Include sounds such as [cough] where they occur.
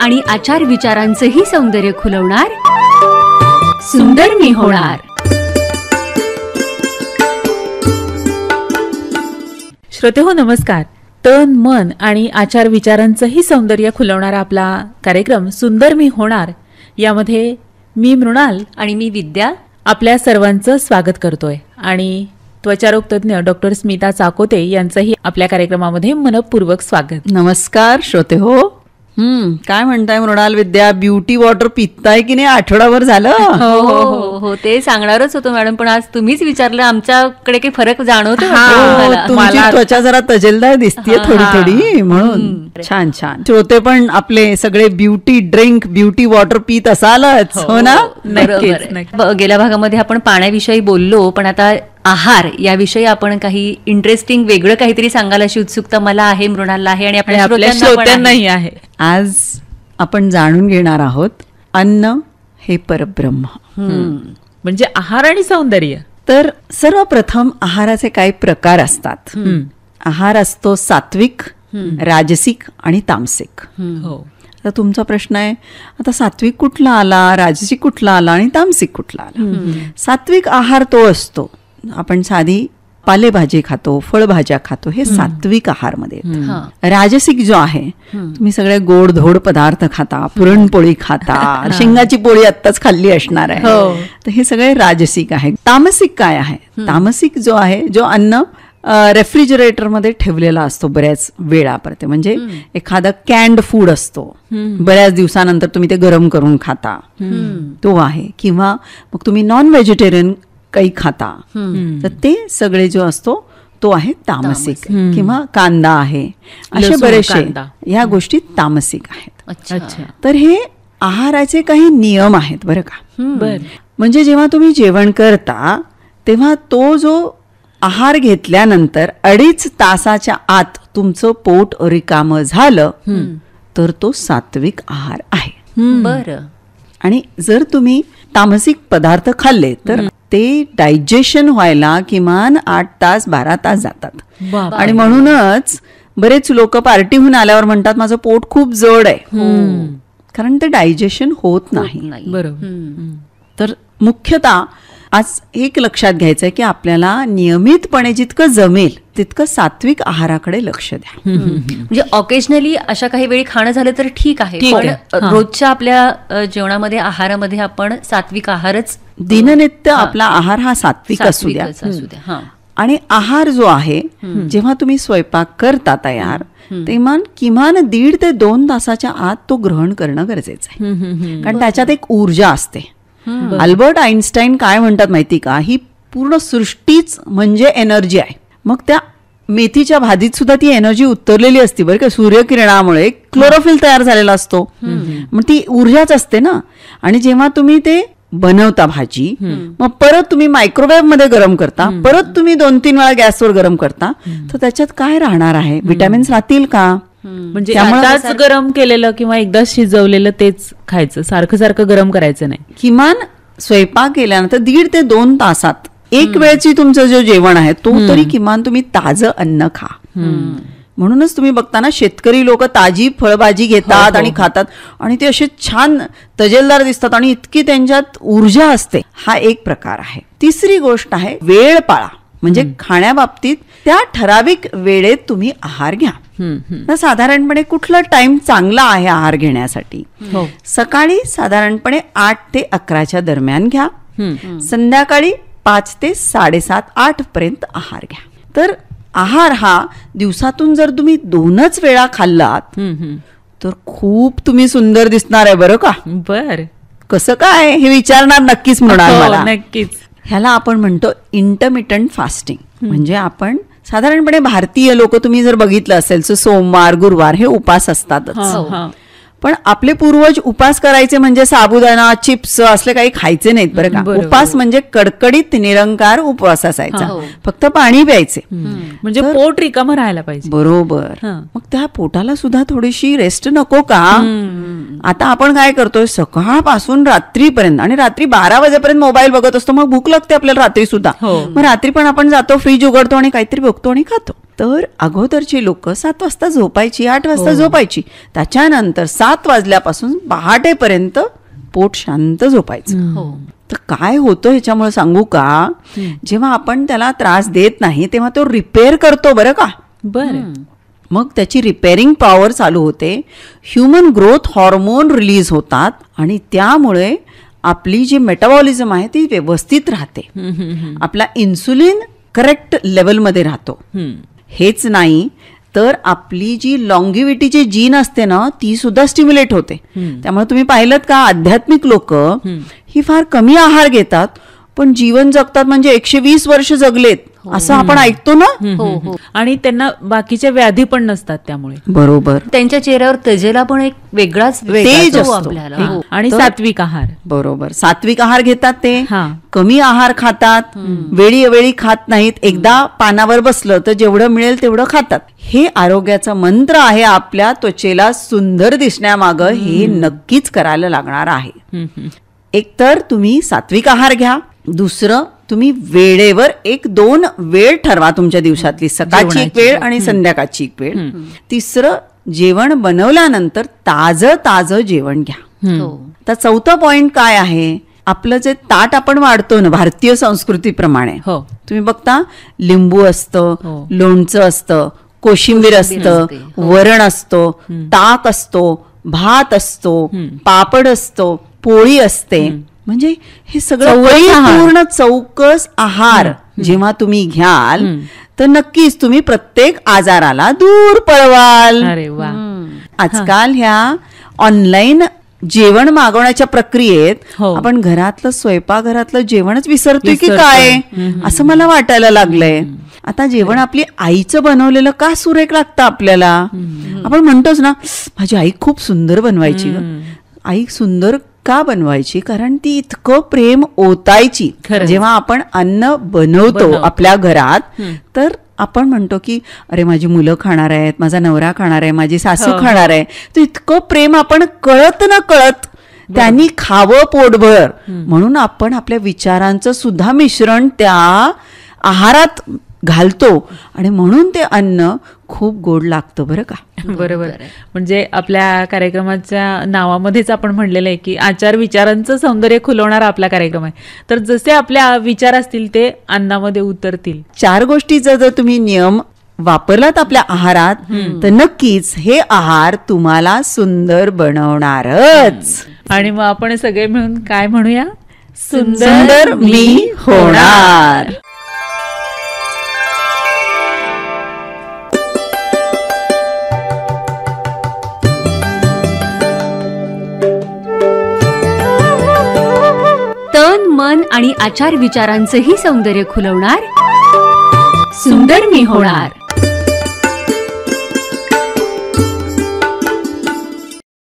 आणि आचार विचारांचंही सौंदर्य खुलवणार सुंदर मी होणार श्रोते हो नमस्कार तन मन आणि आचार विचारांचंही सौंदर्य खुलवणारा आपला कार्यक्रम सुंदर मी होणार यामध्ये मी मृणाल आणि मी विद्या आपल्या सर्वांचं स्वागत करतोय आणि त्वचारोग तज्ज्ञ डॉक्टर स्मिता चाकोते यांचंही आपल्या कार्यक्रमामध्ये मनपूर्वक स्वागत नमस्कार श्रोते हो काय म्हणताय मृणाल विद्या ब्युटी वॉटर पिताय की नाही आठवडाभर झालं [laughs] हो, हो हो हो ते सांगणारच होतो मॅडम पण आज तुम्हीच विचारलं आमच्याकडे काही फरक जाणवतो हो, तुमची त्वचा जरा तजेलदार दिसतीये थोडी थोडी म्हणून छान छान श्रोते पण आपले सगळे ब्युटी ड्रिंक ब्युटी वॉटर पित असालच हो, हो ना गेल्या भागामध्ये आपण पाण्याविषयी बोललो पण आता आहार याविषयी आपण काही इंटरेस्टिंग वेगळं काहीतरी सांगायला अशी उत्सुकता मला आहे मृणाला आहे आणि आपल्या श्रोत्यांनाही आहे आज आपण जाणून घेणार आहोत अन्न हे परब्रह्म म्हणजे आहार आणि सौंदर्य तर सर्वप्रथम आहाराचे काही प्रकार असतात आहार असतो सात्विक राजसिक आणि तामसिक हो तर तुमचा प्रश्न आहे आता सात्विक कुठला आला राजसिक कुठला आला आणि तामसिक कुठला आला सात्विक आहार तो असतो आपण साधी पालेभाजी खातो फळभाज्या खातो हे सात्विक आहारमध्ये राजसिक जो आहे तुम्ही सगळे गोडधोड पदार्थ खाता पुरणपोळी खाता शेंगाची पोळी आत्ताच खाल्ली असणार आहे हो. तर हे सगळे राजसिक आहे तामसिक काय आहे तामसिक जो आहे जो अन्न मध्ये ठेवलेला असतो बऱ्याच वेळापर्यंत म्हणजे एखादा कॅन्ड फूड असतो बऱ्याच दिवसानंतर तुम्ही ते गरम करून खाता तो आहे किंवा मग तुम्ही नॉन व्हेजिटेरियन काही खाता तर ते सगळे जो असतो तो आहे तामसिक किंवा कांदा आहे असे बरेचसे या गोष्टी तामसिक आहेत तर हे आहाराचे काही नियम आहेत बरं का म्हणजे जेव्हा तुम्ही जेवण करता तेव्हा तो जो आहार घेतल्यानंतर अडीच तासाच्या आत तुमचं पोट रिकामं झालं तर तो सात्विक आहार आहे बरं आणि जर तुम्ही तामसिक पदार्थ खाल्ले तर ते डायजेशन व्हायला किमान आठ तास बारा तास जातात आणि म्हणूनच बरेच लोक पार्टीहून आल्यावर म्हणतात माझं पोट खूप जड आहे हो. कारण ते डायजेशन होत नाही बरोबर तर मुख्यतः आज एक लक्षात घ्यायचं आहे की आपल्याला नियमितपणे जितकं जमेल तितकं सात्विक आहाराकडे लक्ष द्या म्हणजे ऑकेजनली अशा काही वेळी खाणं झालं तर ठीक आहे पण रोजच्या आपल्या जेवणामध्ये आहारामध्ये आपण सात्विक आहारच दिननित्य आपला आहार हा सात्विक असू द्या आणि आहार जो आहे जेव्हा तुम्ही स्वयंपाक करता तयार तेव्हा किमान दीड ते दोन तासाच्या आत तो ग्रहण करणं गरजेचं आहे कारण त्याच्यात एक ऊर्जा असते अल्बर्ट आईन्स्टाईन काय म्हणतात माहिती का ही पूर्ण सृष्टीच म्हणजे एनर्जी आहे मग त्या मेथीच्या भाजीत सुद्धा ती एनर्जी उतरलेली असते बरं का सूर्यकिरणामुळे क्लोरोफिल तयार झालेला असतो मग ती ऊर्जाच असते ना आणि जेव्हा तुम्ही ते बनवता भाजी मग परत तुम्ही मायक्रोवेव्ह मध्ये गरम करता परत तुम्ही दोन तीन वेळा गॅसवर गरम करता तर त्याच्यात काय राहणार आहे विटॅमिन्स राहतील का म्हणजे आताच गरम केलेलं किंवा एकदा शिजवलेलं तेच खायचं सारखं सारखं गरम करायचं नाही किमान स्वयंपाक केल्यानंतर दीड ते दोन तासात एक वेळची तुमचं जे जेवण आहे तो तरी किमान तुम्ही ताजं अन्न खा म्हणूनच तुम्ही बघताना शेतकरी लोक ताजी फळभाजी घेतात हो, हो. आणि खातात आणि ते असे छान तजेलदार दिसतात आणि इतकी त्यांच्यात ऊर्जा असते हा एक प्रकार आहे तिसरी गोष्ट आहे वेळ पाळा म्हणजे खाण्याबाबतीत त्या ठराविक वेळेत तुम्ही आहार घ्या साधारणपणे कुठला टाइम चांगला आहे आहार घेण्यासाठी हो. सकाळी साधारणपणे आठ ते अकराच्या दरम्यान घ्या संध्याकाळी पाच ते साडेसात आठ पर्यंत आहार घ्या तर आहार हा दिवसातून जर तुम्ही दोनच वेळा खाल्लात तर खूप तुम्ही सुंदर दिसणार आहे बरं का बर कसं काय हे विचारणार नक्कीच म्हणाल हो, मला नक्कीच ह्याला आपण म्हणतो इंटरमिटंट फास्टिंग म्हणजे आपण साधारणपणे भारतीय लोक तुम्ही जर बघितलं असेल सोमवार गुरुवार हे उपास असतातच पण आपले पूर्वज उपास करायचे म्हणजे साबुदाणा चिप्स असले काही खायचे नाहीत बरं का उपास म्हणजे कडकडीत निरंकार उपवास असायचा हो. फक्त पाणी प्यायचे म्हणजे पोट रिकामं राहायला पाहिजे बरोबर मग त्या पोटाला सुद्धा थोडीशी रेस्ट नको का आता आपण काय करतोय सकाळपासून रात्रीपर्यंत आणि रात्री बारा वाजेपर्यंत मोबाईल बघत असतो मग भूक लागते आपल्याला रात्री सुद्धा हो. मग रात्री पण आपण जातो फ्रीज उघडतो आणि काहीतरी बघतो आणि खातो तर अगोदरची लोक सात वाजता झोपायची आठ वाजता हो. झोपायची त्याच्यानंतर सात वाजल्यापासून पहाटेपर्यंत पोट शांत झोपायचं हो. तर काय होतं ह्याच्यामुळे सांगू का जेव्हा आपण त्याला त्रास देत नाही तेव्हा तो रिपेअर करतो बरं का बरं मग त्याची रिपेअरिंग पॉवर चालू होते ह्युमन ग्रोथ हॉर्मोन रिलीज होतात आणि त्यामुळे आपली जी मेटाबॉलिझम आहे ती व्यवस्थित राहते आपला इन्सुलिन करेक्ट लेवलमध्ये राहतो हेच नाही तर आपली जी लॉंगिव्हिटीची जीन असते ना ती सुद्धा स्टिम्युलेट होते त्यामुळे तुम्ही पाहिलं का आध्यात्मिक लोक ही फार कमी आहार घेतात पण जीवन जगतात म्हणजे एकशे वीस वर्ष जगलेत हो. असं आपण ऐकतो ना हो हो आणि त्यांना बाकीच्या व्याधी पण नसतात त्यामुळे बरोबर त्यांच्या चेहऱ्यावर तेजेला पण एक वेगळाच तेज हो, आपल्याला हो. आणि सात्विक आहार बरोबर सात्विक आहार घेतात ते कमी आहार खातात वेळी वेळी खात नाहीत एकदा पानावर बसलं तर जेवढं मिळेल तेवढं खातात हे आरोग्याचा मंत्र आहे आपल्या त्वचेला सुंदर दिसण्यामागं हे नक्कीच करायला लागणार आहे एकतर तुम्ही सात्विक आहार घ्या दुसरं तुम्ही वेळेवर एक दोन वेळ ठरवा तुमच्या दिवसातली सकाळची एक वेळ आणि संध्याकाळची एक वेळ तिसरं जेवण बनवल्यानंतर ताज ताज जेवण घ्या हो. तर चौथं पॉइंट काय आहे आपलं जे ताट आपण वाढतो ना भारतीय संस्कृतीप्रमाणे हो तुम्ही बघता लिंबू असतं हो। लोणचं असतं कोशिंबीर असतं हो. वरण असतो ताक असतो भात असतो पापड असतो पोळी असते म्हणजे हे सगळं पूर्ण चौकस आहार जेव्हा तुम्ही घ्याल तर नक्कीच तुम्ही प्रत्येक आजाराला दूर पळवाल अरे आजकाल ह्या ऑनलाईन जेवण मागवण्याच्या प्रक्रियेत हो. आपण घरातलं स्वयंपाकघरातलं जेवणच विसरतोय की काय असं मला वाटायला लागलंय आता जेवण आपली आईचं बनवलेलं का सुरेख लागतं आपल्याला आपण म्हणतोच ना माझी आई खूप सुंदर बनवायची आई सुंदर का बनवायची कारण ती इतकं प्रेम ओतायची जेव्हा आपण अन्न बनवतो आपल्या घरात तर आपण म्हणतो की अरे माझी मुलं खाणार आहेत माझा नवरा खाणार आहे माझी सासू हो. खाणार आहे तर इतकं प्रेम आपण कळत न कळत त्यांनी खावं पोटभर म्हणून आपण आपल्या विचारांचं सुद्धा मिश्रण त्या आहारात घालतो आणि म्हणून ते अन्न खूप गोड लागतं बरं का [laughs] बरोबर म्हणजे आपल्या कार्यक्रमाच्या नावामध्येच आपण म्हणलेलं आहे की आचार विचारांचं सौंदर्य खुलवणारा आपला कार्यक्रम आहे तर जसे आपल्या विचार असतील ते अन्नामध्ये उतरतील चार गोष्टीचा जर तुम्ही नियम वापरलात आपल्या आहारात तर नक्कीच हे आहार तुम्हाला सुंदर बनवणारच आणि मग आपण सगळे मिळून काय म्हणूया सुंदर मी होणार मन आणि आचार विचारांचंही सौंदर्य खुलवणार सुंदर मी होणार